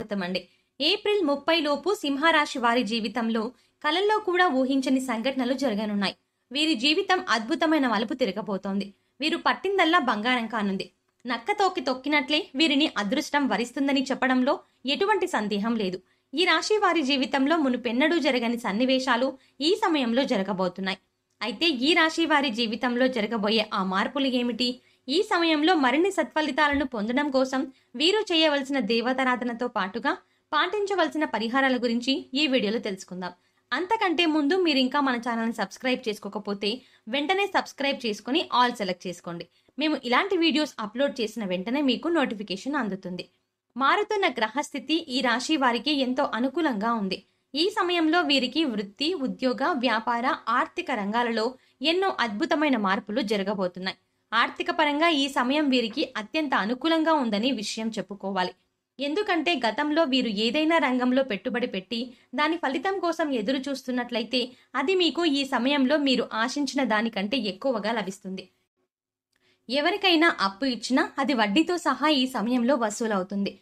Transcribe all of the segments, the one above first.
స్వాగతమండి April ముప్పై లోపు సింహరాశి వారి జీవితంలో కలల్లో కూడా ఊహించని సంఘటనలు జరగనున్నాయి వీరి జీవితం అద్భుతమైన మలుపు తిరగబోతోంది వీరు పట్టిందల్లా బంగారం కానుంది నక్క తోకి తొక్కినట్లే వీరిని అదృష్టం వరిస్తుందని చెప్పడంలో ఎటువంటి సందేహం లేదు ఈ రాశి వారి జీవితంలో మునుపెన్నడూ జరగని సన్నివేశాలు ఈ సమయంలో జరగబోతున్నాయి అయితే ఈ రాశి వారి జీవితంలో జరగబోయే ఆ మార్పులు ఏమిటి ఈ సమయంలో మరిన్ని సత్ఫలితాలను పొందడం కోసం వీరు చేయవలసిన దేవతారాధనతో పాటుగా పాటించవలసిన పరిహారాల గురించి ఈ వీడియోలో తెలుసుకుందాం అంతకంటే ముందు మీరు ఇంకా మన ఛానల్ని సబ్స్క్రైబ్ చేసుకోకపోతే వెంటనే సబ్స్క్రైబ్ చేసుకుని ఆల్ సెలెక్ట్ చేసుకోండి మేము ఇలాంటి వీడియోస్ అప్లోడ్ చేసిన వెంటనే మీకు నోటిఫికేషన్ అందుతుంది మారుతున్న గ్రహస్థితి ఈ రాశి వారికి ఎంతో అనుకూలంగా ఉంది ఈ సమయంలో వీరికి వృత్తి ఉద్యోగ వ్యాపార ఆర్థిక రంగాలలో ఎన్నో అద్భుతమైన మార్పులు జరగబోతున్నాయి ఆర్థిక పరంగా ఈ సమయం వీరికి అత్యంత అనుకూలంగా ఉందని విషయం చెప్పుకోవాలి ఎందుకంటే గతంలో వీరు ఏదైనా రంగంలో పెట్టుబడి పెట్టి దాని ఫలితం కోసం ఎదురు చూస్తున్నట్లయితే అది మీకు ఈ సమయంలో మీరు ఆశించిన దానికంటే ఎక్కువగా లభిస్తుంది ఎవరికైనా అప్పు ఇచ్చినా అది వడ్డీతో సహా ఈ సమయంలో వసూలవుతుంది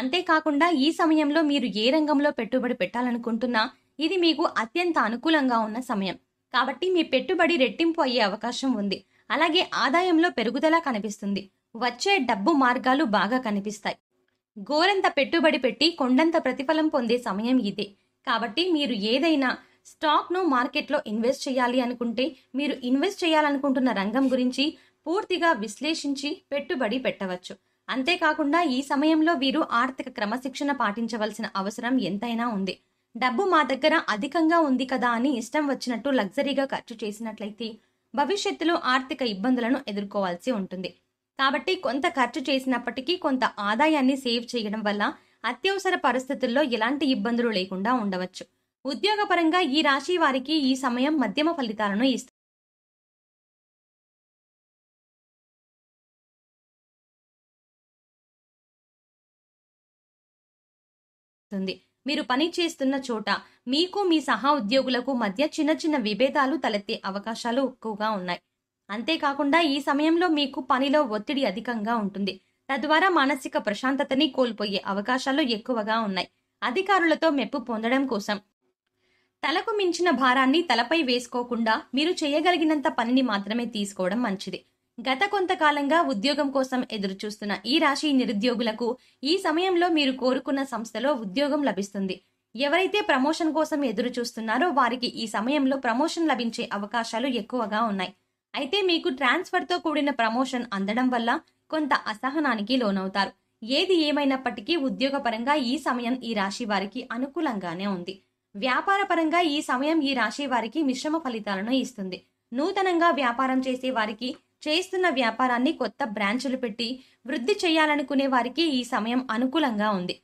అంతేకాకుండా ఈ సమయంలో మీరు ఏ రంగంలో పెట్టుబడి పెట్టాలనుకుంటున్నా ఇది మీకు అత్యంత అనుకూలంగా ఉన్న సమయం కాబట్టి మీ పెట్టుబడి రెట్టింపు అయ్యే అవకాశం ఉంది అలాగే ఆదాయంలో పెరుగుదల కనిపిస్తుంది వచ్చే డబ్బు మార్గాలు బాగా కనిపిస్తాయి గోరంత పెట్టుబడి పెట్టి కొండంత ప్రతిఫలం పొందే సమయం ఇదే కాబట్టి మీరు ఏదైనా స్టాక్ను మార్కెట్లో ఇన్వెస్ట్ చేయాలి అనుకుంటే మీరు ఇన్వెస్ట్ చేయాలనుకుంటున్న రంగం గురించి పూర్తిగా విశ్లేషించి పెట్టుబడి పెట్టవచ్చు అంతేకాకుండా ఈ సమయంలో వీరు ఆర్థిక క్రమశిక్షణ పాటించవలసిన అవసరం ఎంతైనా ఉంది డబ్బు మా దగ్గర అధికంగా ఉంది కదా అని ఇష్టం వచ్చినట్టు లగ్జరీగా ఖర్చు చేసినట్లయితే భవిష్యత్తులో ఆర్థిక ఇబ్బందులను ఎదుర్కోవాల్సి ఉంటుంది కాబట్టి కొంత ఖర్చు చేసినప్పటికీ కొంత ఆదాయాన్ని సేవ్ చేయడం వల్ల అత్యవసర పరిస్థితుల్లో ఎలాంటి ఇబ్బందులు లేకుండా ఉండవచ్చు ఉద్యోగపరంగా ఈ రాశి వారికి ఈ సమయం మధ్యమ ఫలితాలను ఇస్తుంది ఉంది మీరు పనిచేస్తున్న చోట మీకు మీ సహా ఉద్యోగులకు మధ్య చిన్న చిన్న విభేదాలు తలెత్తే అవకాశాలు ఎక్కువగా ఉన్నాయి అంతేకాకుండా ఈ సమయంలో మీకు పనిలో ఒత్తిడి అధికంగా ఉంటుంది తద్వారా మానసిక ప్రశాంతతని కోల్పోయే అవకాశాలు ఎక్కువగా ఉన్నాయి అధికారులతో మెప్పు పొందడం కోసం తలకు మించిన భారాన్ని తలపై వేసుకోకుండా మీరు చేయగలిగినంత పనిని మాత్రమే తీసుకోవడం మంచిది గత కొంతకాలంగా ఉద్యోగం కోసం ఎదురు చూస్తున్న ఈ రాశి నిరుద్యోగులకు ఈ సమయంలో మీరు కోరుకున్న సంస్థలో ఉద్యోగం లభిస్తుంది ఎవరైతే ప్రమోషన్ కోసం ఎదురు చూస్తున్నారో వారికి ఈ సమయంలో ప్రమోషన్ లభించే అవకాశాలు ఎక్కువగా ఉన్నాయి అయితే మీకు ట్రాన్స్ఫర్తో కూడిన ప్రమోషన్ అందడం వల్ల కొంత అసహనానికి లోనవుతారు ఏది ఏమైనప్పటికీ ఉద్యోగపరంగా ఈ సమయం ఈ రాశి వారికి అనుకూలంగానే ఉంది వ్యాపారపరంగా ఈ సమయం ఈ రాశి వారికి మిశ్రమ ఫలితాలను ఇస్తుంది నూతనంగా వ్యాపారం చేసే వారికి చేస్తున్న వ్యాపారాన్ని కొత్త బ్రాంచులు పెట్టి వృద్ధి చేయాలనుకునే వారికి ఈ సమయం అనుకూలంగా ఉంది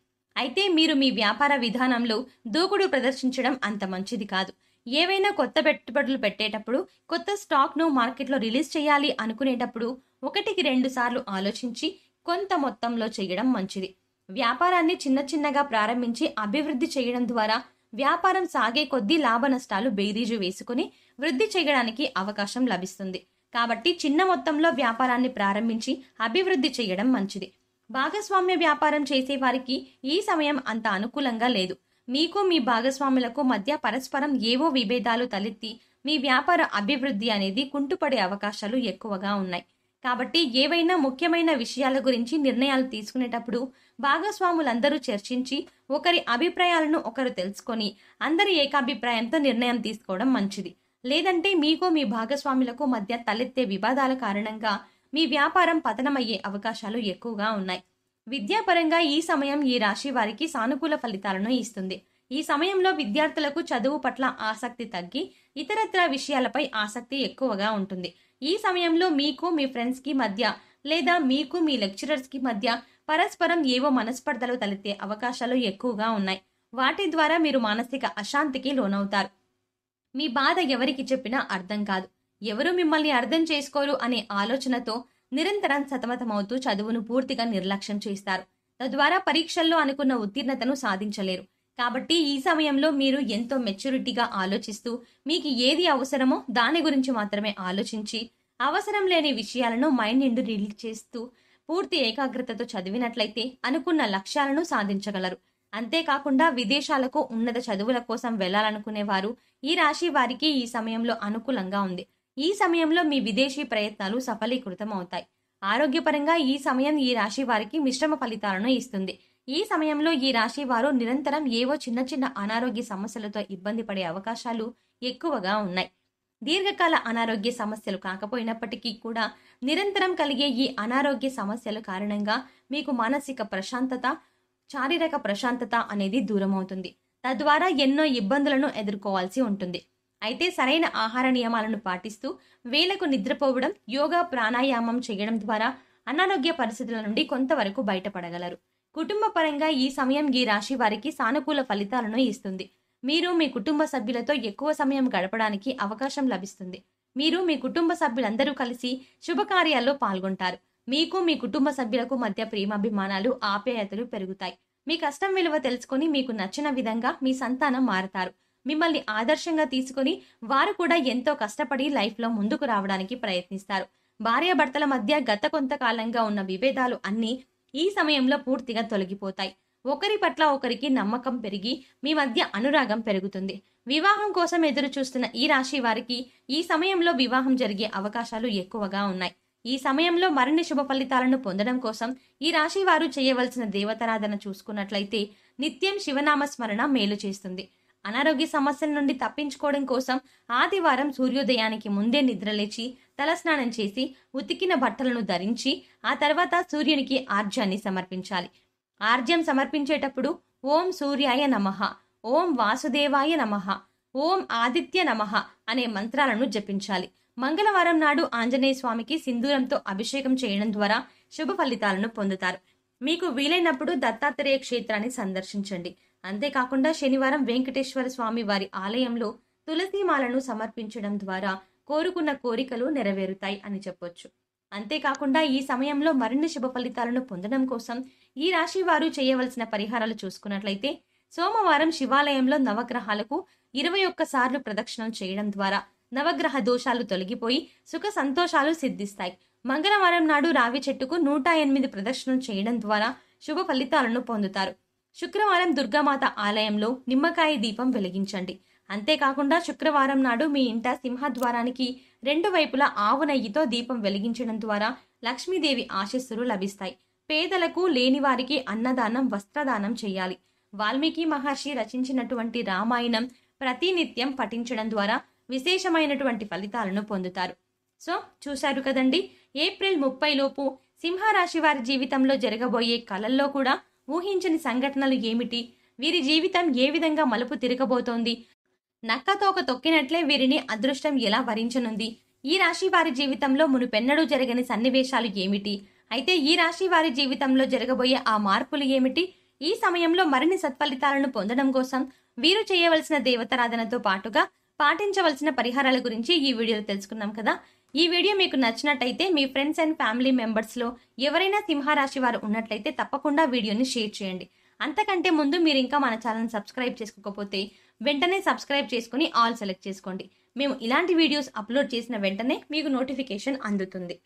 అయితే మీరు మీ వ్యాపార విధానంలో దూకుడు ప్రదర్శించడం అంత మంచిది కాదు ఏవైనా కొత్త పెట్టుబడులు పెట్టేటప్పుడు కొత్త స్టాక్ను మార్కెట్లో రిలీజ్ చేయాలి అనుకునేటప్పుడు ఒకటికి రెండు సార్లు ఆలోచించి కొంత మొత్తంలో చేయడం మంచిది వ్యాపారాన్ని చిన్న చిన్నగా ప్రారంభించి అభివృద్ధి చేయడం ద్వారా వ్యాపారం సాగే కొద్దీ లాభ నష్టాలు బేరీజు వేసుకుని వృద్ధి చేయడానికి అవకాశం లభిస్తుంది కాబట్టి చిన్న మొత్తంలో వ్యాపారాన్ని ప్రారంభించి అభివృద్ధి చేయడం మంచిది భాగస్వామ్య వ్యాపారం చేసే వారికి ఈ సమయం అంత అనుకూలంగా లేదు మీకు మీ భాగస్వాములకు మధ్య పరస్పరం ఏవో విభేదాలు తలెత్తి మీ వ్యాపార అభివృద్ధి అనేది కుంటుపడే అవకాశాలు ఎక్కువగా ఉన్నాయి కాబట్టి ఏవైనా ముఖ్యమైన విషయాల గురించి నిర్ణయాలు తీసుకునేటప్పుడు భాగస్వాములందరూ చర్చించి ఒకరి అభిప్రాయాలను ఒకరు తెలుసుకొని అందరి ఏకాభిప్రాయంతో నిర్ణయం తీసుకోవడం మంచిది లేదంటే మీకో మీ భాగస్వాములకు మధ్య తలెత్తే వివాదాల కారణంగా మీ వ్యాపారం పతనమయ్యే అవకాశాలు ఎక్కువగా ఉన్నాయి విద్యాపరంగా ఈ సమయం ఈ రాశి వారికి సానుకూల ఫలితాలను ఇస్తుంది ఈ సమయంలో విద్యార్థులకు చదువు పట్ల ఆసక్తి తగ్గి ఇతరత్ర విషయాలపై ఆసక్తి ఎక్కువగా ఉంటుంది ఈ సమయంలో మీకు మీ ఫ్రెండ్స్కి మధ్య లేదా మీకు మీ లెక్చరర్స్కి మధ్య పరస్పరం ఏవో మనస్పర్ధలు తలెత్తే అవకాశాలు ఎక్కువగా ఉన్నాయి వాటి ద్వారా మీరు మానసిక అశాంతికి లోనవుతారు మీ బాధ ఎవరికి చెప్పినా అర్థం కాదు ఎవరు మిమ్మల్ని అర్థం చేసుకోరు అనే ఆలోచనతో నిరంతరం సతమతమవుతూ చదువును పూర్తిగా నిర్లక్ష్యం చేస్తారు తద్వారా పరీక్షల్లో అనుకున్న ఉత్తీర్ణతను సాధించలేరు కాబట్టి ఈ సమయంలో మీరు ఎంతో మెచ్యూరిటీగా ఆలోచిస్తూ మీకు ఏది అవసరమో దాని గురించి మాత్రమే ఆలోచించి అవసరం లేని విషయాలను మైండ్ నుండి రిలీజ్ చేస్తూ పూర్తి ఏకాగ్రతతో చదివినట్లయితే అనుకున్న లక్ష్యాలను సాధించగలరు అంతేకాకుండా విదేశాలకు ఉన్నత చదువుల కోసం వారు ఈ రాశి వారికి ఈ సమయంలో అనుకూలంగా ఉంది ఈ సమయంలో మీ విదేశీ ప్రయత్నాలు సఫలీకృతం అవుతాయి ఆరోగ్యపరంగా ఈ సమయం ఈ రాశి వారికి మిశ్రమ ఫలితాలను ఇస్తుంది ఈ సమయంలో ఈ రాశి వారు నిరంతరం ఏవో చిన్న చిన్న అనారోగ్య సమస్యలతో ఇబ్బంది పడే అవకాశాలు ఎక్కువగా ఉన్నాయి దీర్ఘకాల అనారోగ్య సమస్యలు కాకపోయినప్పటికీ కూడా నిరంతరం కలిగే ఈ అనారోగ్య సమస్యల కారణంగా మీకు మానసిక ప్రశాంతత శారీరక ప్రశాంతత అనేది దూరం అవుతుంది తద్వారా ఎన్నో ఇబ్బందులను ఎదుర్కోవాల్సి ఉంటుంది అయితే సరైన ఆహార నియమాలను పాటిస్తూ వేలకు నిద్రపోవడం యోగా ప్రాణాయామం చేయడం ద్వారా అనారోగ్య పరిస్థితుల నుండి కొంతవరకు బయటపడగలరు కుటుంబ పరంగా ఈ సమయం ఈ రాశి వారికి సానుకూల ఫలితాలను ఇస్తుంది మీరు మీ కుటుంబ సభ్యులతో ఎక్కువ సమయం గడపడానికి అవకాశం లభిస్తుంది మీరు మీ కుటుంబ సభ్యులందరూ కలిసి శుభకార్యాల్లో పాల్గొంటారు మీకు మీ కుటుంబ సభ్యులకు మధ్య ప్రేమాభిమానాలు ఆప్యాయతలు పెరుగుతాయి మీ కష్టం విలువ తెలుసుకుని మీకు నచ్చిన విధంగా మీ సంతానం మారతారు మిమ్మల్ని ఆదర్శంగా తీసుకొని వారు కూడా ఎంతో కష్టపడి లైఫ్లో ముందుకు రావడానికి ప్రయత్నిస్తారు భార్యాభర్తల మధ్య గత కొంతకాలంగా ఉన్న విభేదాలు అన్నీ ఈ సమయంలో పూర్తిగా తొలగిపోతాయి ఒకరి పట్ల ఒకరికి నమ్మకం పెరిగి మీ మధ్య అనురాగం పెరుగుతుంది వివాహం కోసం ఎదురు చూస్తున్న ఈ రాశి వారికి ఈ సమయంలో వివాహం జరిగే అవకాశాలు ఎక్కువగా ఉన్నాయి ఈ సమయంలో మరిన్ని శుభ ఫలితాలను పొందడం కోసం ఈ రాశి వారు చేయవలసిన దేవతారాధన చూసుకున్నట్లయితే నిత్యం శివనామ స్మరణ మేలు చేస్తుంది అనారోగ్య సమస్యల నుండి తప్పించుకోవడం కోసం ఆదివారం సూర్యోదయానికి ముందే నిద్రలేచి తలస్నానం చేసి ఉతికిన బట్టలను ధరించి ఆ తర్వాత సూర్యునికి ఆర్జ్యాన్ని సమర్పించాలి ఆర్జ్యం సమర్పించేటప్పుడు ఓం సూర్యాయ నమ ఓం వాసుదేవాయ నమ ఓం ఆదిత్య నమ అనే మంత్రాలను జపించాలి మంగళవారం నాడు ఆంజనేయ స్వామికి సింధూరంతో అభిషేకం చేయడం ద్వారా శుభ ఫలితాలను పొందుతారు మీకు వీలైనప్పుడు దత్తాత్రేయ క్షేత్రాన్ని సందర్శించండి అంతేకాకుండా శనివారం వెంకటేశ్వర స్వామి వారి ఆలయంలో తులసీమాలను సమర్పించడం ద్వారా కోరుకున్న కోరికలు నెరవేరుతాయి అని చెప్పొచ్చు అంతేకాకుండా ఈ సమయంలో మరిన్ని శుభ ఫలితాలను పొందడం కోసం ఈ రాశి వారు చేయవలసిన పరిహారాలు చూసుకున్నట్లయితే సోమవారం శివాలయంలో నవగ్రహాలకు ఇరవై సార్లు ప్రదక్షిణం చేయడం ద్వారా నవగ్రహ దోషాలు తొలగిపోయి సుఖ సంతోషాలు సిద్ధిస్తాయి మంగళవారం నాడు రావి చెట్టుకు నూట ఎనిమిది ప్రదక్షిణలు చేయడం ద్వారా శుభ ఫలితాలను పొందుతారు శుక్రవారం దుర్గామాత ఆలయంలో నిమ్మకాయ దీపం వెలిగించండి అంతేకాకుండా శుక్రవారం నాడు మీ ఇంట సింహద్వారానికి రెండు వైపులా ఆవు నెయ్యితో దీపం వెలిగించడం ద్వారా లక్ష్మీదేవి ఆశస్సులు లభిస్తాయి పేదలకు లేని వారికి అన్నదానం వస్త్రదానం చేయాలి వాల్మీకి మహర్షి రచించినటువంటి రామాయణం ప్రతినిత్యం పఠించడం ద్వారా విశేషమైనటువంటి ఫలితాలను పొందుతారు సో చూశారు కదండి ఏప్రిల్ ముప్పై లోపు సింహరాశి వారి జీవితంలో జరగబోయే కళల్లో కూడా ఊహించని సంఘటనలు ఏమిటి వీరి జీవితం ఏ విధంగా మలుపు తిరగబోతోంది నక్కతోక తొక్కినట్లే వీరిని అదృష్టం ఎలా వరించనుంది ఈ రాశి వారి జీవితంలో మునుపెన్నడూ జరగని సన్నివేశాలు ఏమిటి అయితే ఈ రాశి వారి జీవితంలో జరగబోయే ఆ మార్పులు ఏమిటి ఈ సమయంలో మరిన్ని సత్ఫలితాలను పొందడం కోసం వీరు చేయవలసిన దేవతారాధనతో పాటుగా పాటించవలసిన పరిహారాల గురించి ఈ వీడియోలో తెలుసుకున్నాం కదా ఈ వీడియో మీకు నచ్చినట్టయితే మీ ఫ్రెండ్స్ అండ్ ఫ్యామిలీ మెంబర్స్లో ఎవరైనా సింహరాశి వారు ఉన్నట్లయితే తప్పకుండా వీడియోని షేర్ చేయండి అంతకంటే ముందు మీరు ఇంకా మన ఛానల్ సబ్స్క్రైబ్ చేసుకోకపోతే వెంటనే సబ్స్క్రైబ్ చేసుకుని ఆల్ సెలెక్ట్ చేసుకోండి మేము ఇలాంటి వీడియోస్ అప్లోడ్ చేసిన వెంటనే మీకు నోటిఫికేషన్ అందుతుంది